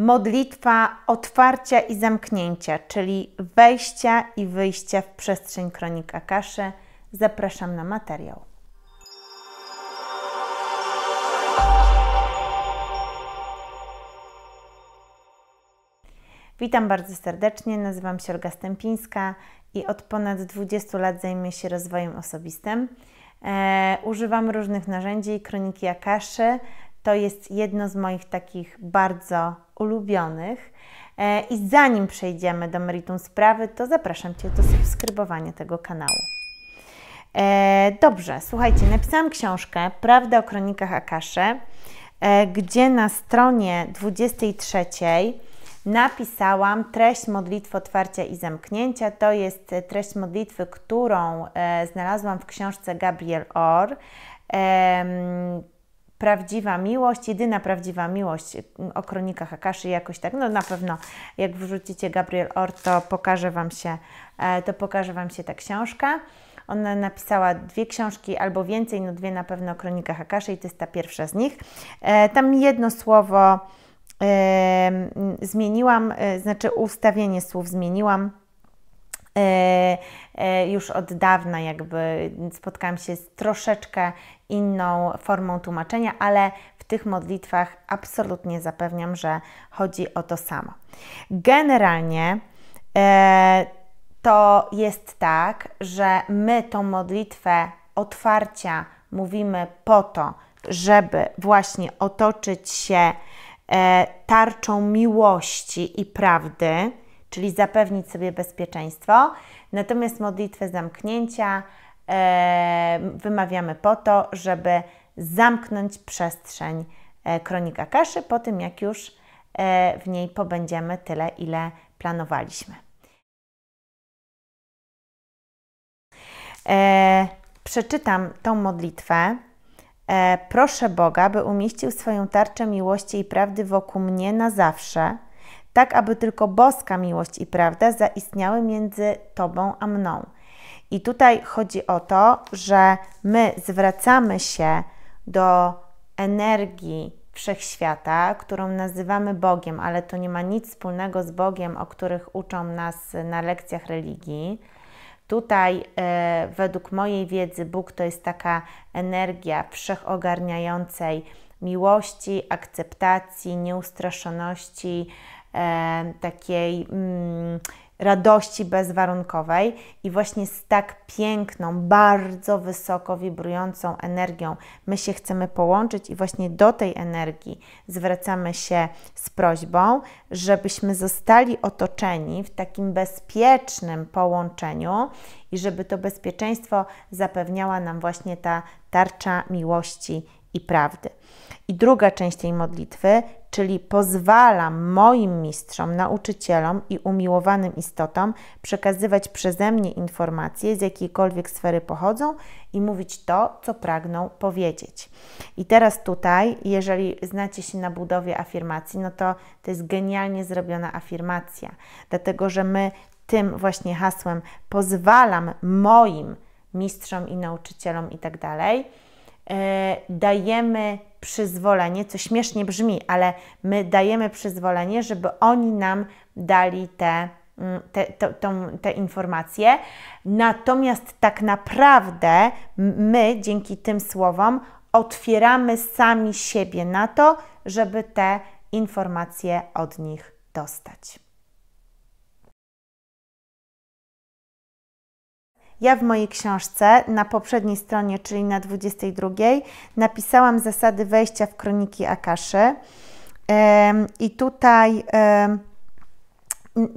modlitwa otwarcia i zamknięcia, czyli wejścia i wyjścia w przestrzeń kronik Akaszy. Zapraszam na materiał. Witam bardzo serdecznie, nazywam się Olga Stępińska i od ponad 20 lat zajmuję się rozwojem osobistym. E, używam różnych narzędzi, i kroniki Akaszy, to jest jedno z moich takich bardzo ulubionych. E, I zanim przejdziemy do meritum sprawy, to zapraszam Cię do subskrybowania tego kanału. E, dobrze, słuchajcie, napisałam książkę Prawda o kronikach Akasze, e, gdzie na stronie 23 napisałam treść modlitwy otwarcia i zamknięcia. To jest treść modlitwy, którą znalazłam w książce Gabriel Orr prawdziwa miłość, jedyna prawdziwa miłość mm, o kronikach Akaszy jakoś tak, no na pewno jak wrzucicie Gabriel Ort, to pokaże Wam się, e, to pokaże Wam się ta książka. Ona napisała dwie książki albo więcej, no dwie na pewno o kronikach Akaszy i to jest ta pierwsza z nich. E, tam jedno słowo zmieniłam, e, znaczy ustawienie słów zmieniłam E, e, już od dawna jakby spotkałam się z troszeczkę inną formą tłumaczenia, ale w tych modlitwach absolutnie zapewniam, że chodzi o to samo. Generalnie e, to jest tak, że my tą modlitwę otwarcia mówimy po to, żeby właśnie otoczyć się tarczą miłości i prawdy, czyli zapewnić sobie bezpieczeństwo. Natomiast modlitwę zamknięcia e, wymawiamy po to, żeby zamknąć przestrzeń e, kronika kaszy po tym, jak już e, w niej pobędziemy tyle, ile planowaliśmy. E, przeczytam tą modlitwę. E, proszę Boga, by umieścił swoją tarczę miłości i prawdy wokół mnie na zawsze – tak aby tylko boska miłość i prawda zaistniały między Tobą a mną. I tutaj chodzi o to, że my zwracamy się do energii wszechświata, którą nazywamy Bogiem, ale to nie ma nic wspólnego z Bogiem, o których uczą nas na lekcjach religii. Tutaj, e, według mojej wiedzy, Bóg to jest taka energia wszechogarniającej miłości, akceptacji, nieustraszoności, E, takiej mm, radości bezwarunkowej i właśnie z tak piękną, bardzo wysoko wibrującą energią my się chcemy połączyć i właśnie do tej energii zwracamy się z prośbą, żebyśmy zostali otoczeni w takim bezpiecznym połączeniu i żeby to bezpieczeństwo zapewniała nam właśnie ta tarcza miłości i prawdy. I druga część tej modlitwy, czyli pozwalam moim mistrzom, nauczycielom i umiłowanym istotom przekazywać przeze mnie informacje, z jakiejkolwiek sfery pochodzą i mówić to, co pragną powiedzieć. I teraz tutaj, jeżeli znacie się na budowie afirmacji, no to to jest genialnie zrobiona afirmacja, dlatego że my tym właśnie hasłem pozwalam moim mistrzom i nauczycielom i tak dalej E, dajemy przyzwolenie, co śmiesznie brzmi, ale my dajemy przyzwolenie, żeby oni nam dali te, mm, te, to, tą, te informacje. Natomiast tak naprawdę my dzięki tym słowom otwieramy sami siebie na to, żeby te informacje od nich dostać. Ja w mojej książce na poprzedniej stronie, czyli na 22, napisałam zasady wejścia w kroniki Akaszy. I tutaj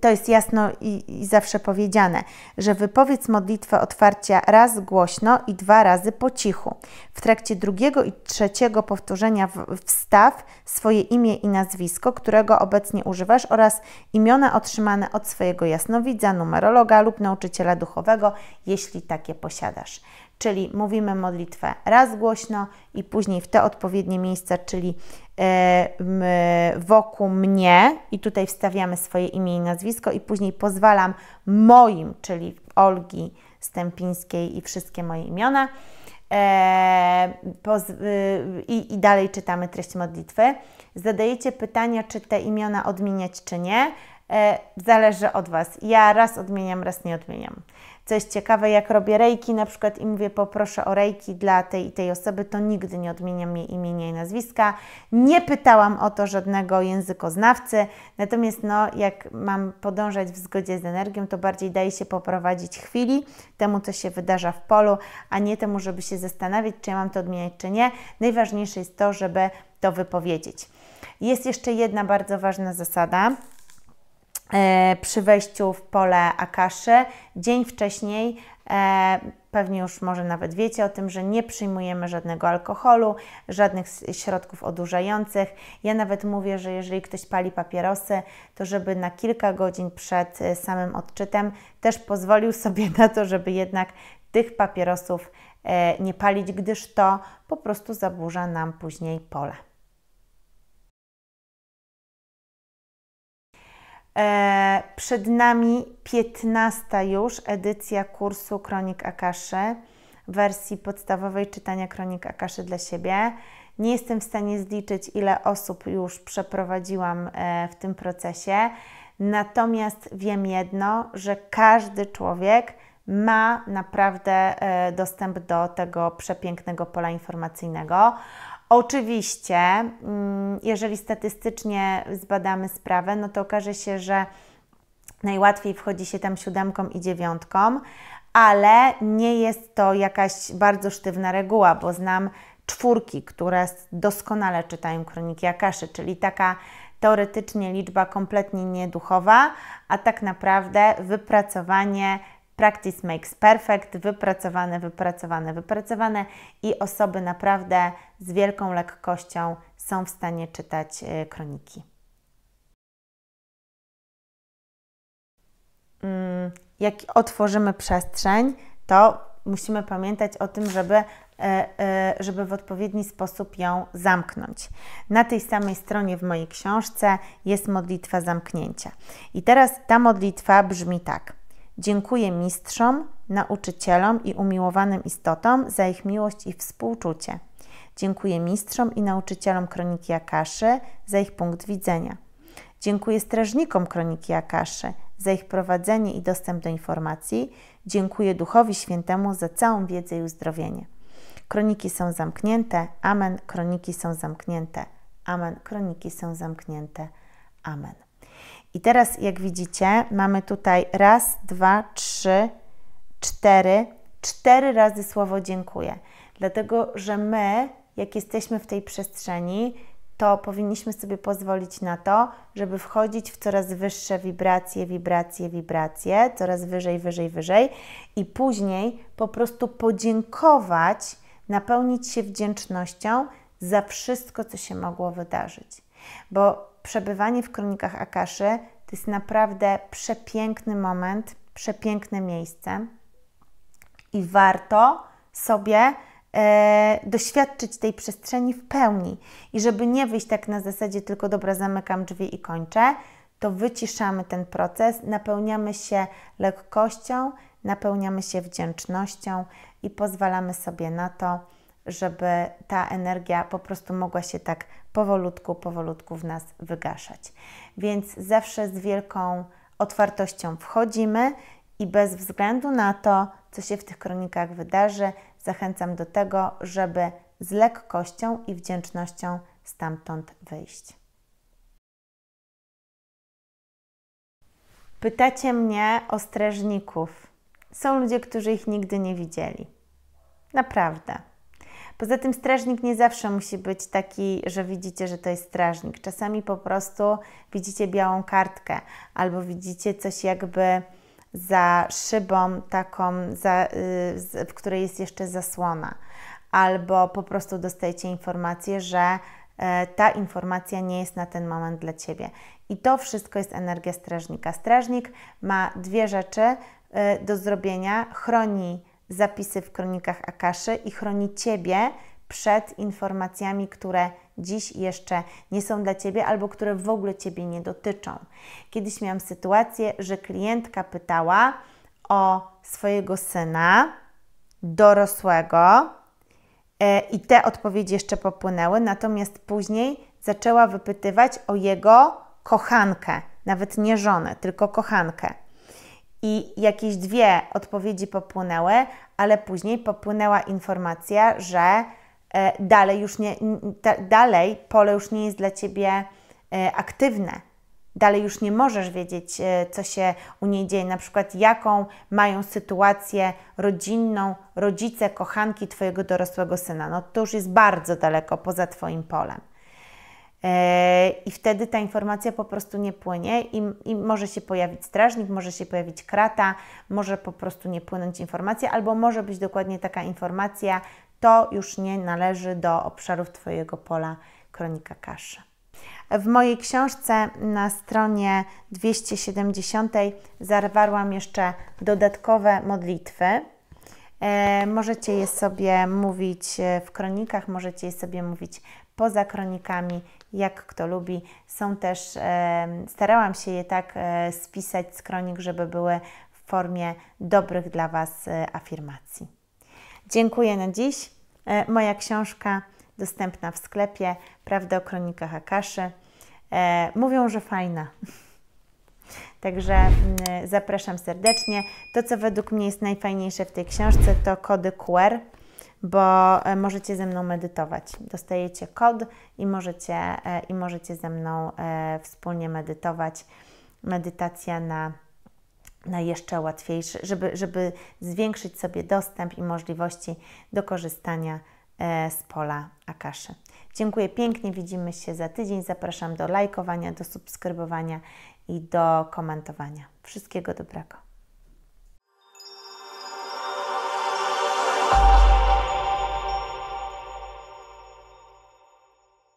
to jest jasno i, i, zawsze powiedziane, że wypowiedz modlitwę otwarcia raz głośno i dwa razy po cichu. W trakcie drugiego i trzeciego powtórzenia wstaw swoje imię i nazwisko, którego obecnie używasz oraz imiona otrzymane od swojego jasnowidza, numerologa lub nauczyciela duchowego, jeśli takie posiadasz czyli mówimy modlitwę raz głośno i później w te odpowiednie miejsca, czyli e, wokół mnie i tutaj wstawiamy swoje imię i nazwisko i później pozwalam moim, czyli Olgi Stępińskiej i wszystkie moje imiona e, i, i dalej czytamy treść modlitwy. Zadajecie pytania, czy te imiona odmieniać, czy nie. E, zależy od Was. Ja raz odmieniam, raz nie odmieniam. Coś jest ciekawe, jak robię rejki na przykład i mówię poproszę o rejki dla tej i tej osoby, to nigdy nie odmieniam jej imienia i nazwiska. Nie pytałam o to żadnego językoznawcy, natomiast no, jak mam podążać w zgodzie z energią, to bardziej daje się poprowadzić chwili, temu co się wydarza w polu, a nie temu, żeby się zastanawiać, czy ja mam to odmieniać, czy nie. Najważniejsze jest to, żeby to wypowiedzieć. Jest jeszcze jedna bardzo ważna zasada – E, przy wejściu w pole Akaszy. Dzień wcześniej, e, pewnie już może nawet wiecie o tym, że nie przyjmujemy żadnego alkoholu, żadnych środków odurzających. Ja nawet mówię, że jeżeli ktoś pali papierosy, to żeby na kilka godzin przed e, samym odczytem też pozwolił sobie na to, żeby jednak tych papierosów nie palić, gdyż to po prostu zaburza nam później pole. E, przed nami 15 już edycja kursu Kronik Akaszy w wersji podstawowej czytania Kronik Akaszy dla siebie. Nie jestem w stanie zliczyć, ile osób już przeprowadziłam e, w tym procesie. Natomiast wiem jedno, że każdy człowiek ma naprawdę e, dostęp do tego przepięknego pola informacyjnego. Oczywiście, mm, jeżeli statystycznie zbadamy sprawę, no to okaże się, że najłatwiej wchodzi się tam siódemką i dziewiątką, ale nie jest to jakaś bardzo sztywna reguła, bo znam czwórki, które doskonale czytają kroniki Akaszy, czyli taka teoretycznie liczba kompletnie nieduchowa, a tak naprawdę wypracowanie Practice makes perfect, wypracowane, wypracowane, wypracowane i osoby naprawdę z wielką lekkością są w stanie czytać y, kroniki. Mm, jak otworzymy przestrzeń, to musimy pamiętać o tym, żeby, y, y, żeby w odpowiedni sposób ją zamknąć. Na tej samej stronie w mojej książce jest modlitwa zamknięcia. I teraz ta modlitwa brzmi tak. Dziękuję mistrzom, nauczycielom i umiłowanym istotom za ich miłość i współczucie. Dziękuję mistrzom i nauczycielom Kroniki Akaszy za ich punkt widzenia. Dziękuję strażnikom Kroniki Akaszy za ich prowadzenie i dostęp do informacji. Dziękuję Duchowi Świętemu za całą wiedzę i uzdrowienie. Kroniki są zamknięte. Amen. Kroniki są zamknięte. Amen. Kroniki są zamknięte. Amen. I teraz, jak widzicie, mamy tutaj raz, dwa, trzy, cztery, cztery razy słowo dziękuję. Dlatego, że my, jak jesteśmy w tej przestrzeni, to powinniśmy sobie pozwolić na to, żeby wchodzić w coraz wyższe wibracje, wibracje, wibracje, coraz wyżej, wyżej, wyżej i później po prostu podziękować, napełnić się wdzięcznością za wszystko, co się mogło wydarzyć. Bo przebywanie w kronikach Akaszy to jest naprawdę przepiękny moment, przepiękne miejsce i warto sobie e, doświadczyć tej przestrzeni w pełni. I żeby nie wyjść tak na zasadzie tylko dobra, zamykam drzwi i kończę, to wyciszamy ten proces, napełniamy się lekkością, napełniamy się wdzięcznością i pozwalamy sobie na to, żeby ta energia po prostu mogła się tak powolutku, powolutku w nas wygaszać. Więc zawsze z wielką otwartością wchodzimy i bez względu na to, co się w tych kronikach wydarzy, zachęcam do tego, żeby z lekkością i wdzięcznością stamtąd wyjść. Pytacie mnie o strażników. Są ludzie, którzy ich nigdy nie widzieli. Naprawdę. Poza tym strażnik nie zawsze musi być taki, że widzicie, że to jest strażnik. Czasami po prostu widzicie białą kartkę albo widzicie coś jakby za szybą taką, za, y, w której jest jeszcze zasłona. Albo po prostu dostajecie informację, że e, ta informacja nie jest na ten moment dla Ciebie. I to wszystko jest energia strażnika. Strażnik ma dwie rzeczy y, do zrobienia: chroni zapisy w kronikach Akaszy i chroni Ciebie przed informacjami, które dziś jeszcze nie są dla Ciebie albo które w ogóle Ciebie nie dotyczą. Kiedyś miałam sytuację, że klientka pytała o swojego syna dorosłego e, i te odpowiedzi jeszcze popłynęły, natomiast później zaczęła wypytywać o jego kochankę, nawet nie żonę, tylko kochankę i jakieś dwie odpowiedzi popłynęły, ale później popłynęła informacja, że e, dalej już nie, dalej pole już nie jest dla ciebie e, aktywne. Dalej już nie możesz wiedzieć, e, co się u niej dzieje, na przykład jaką mają sytuację rodzinną rodzice, kochanki Twojego dorosłego syna. No to już jest bardzo daleko poza Twoim polem. E, I wtedy ta informacja po prostu nie płynie i, i, może się pojawić strażnik, może się pojawić krata, może po prostu nie płynąć informacja, albo może być dokładnie taka informacja, to już nie należy do obszarów Twojego pola kronika kaszy. W mojej książce na stronie 270 zarwarłam jeszcze dodatkowe modlitwy. E, możecie je sobie mówić w kronikach, możecie je sobie mówić poza kronikami, jak kto lubi. Są też, e, starałam się je tak e, spisać z kronik, żeby były w formie dobrych dla Was e, afirmacji. Dziękuję na dziś. Moja książka dostępna w sklepie Prawda o kronikach Akaszy. Mówią, że fajna. Także mm, zapraszam serdecznie. To, co według mnie jest najfajniejsze w tej książce, to kody QR bo e, możecie ze mną medytować. Dostajecie kod i możecie, e, i możecie ze mną e, wspólnie medytować. Medytacja na na jeszcze łatwiejszy, żeby, żeby zwiększyć sobie dostęp i możliwości do korzystania z pola Akaszy. Dziękuję pięknie, widzimy się za tydzień. Zapraszam do lajkowania, do subskrybowania i do komentowania. Wszystkiego dobrego.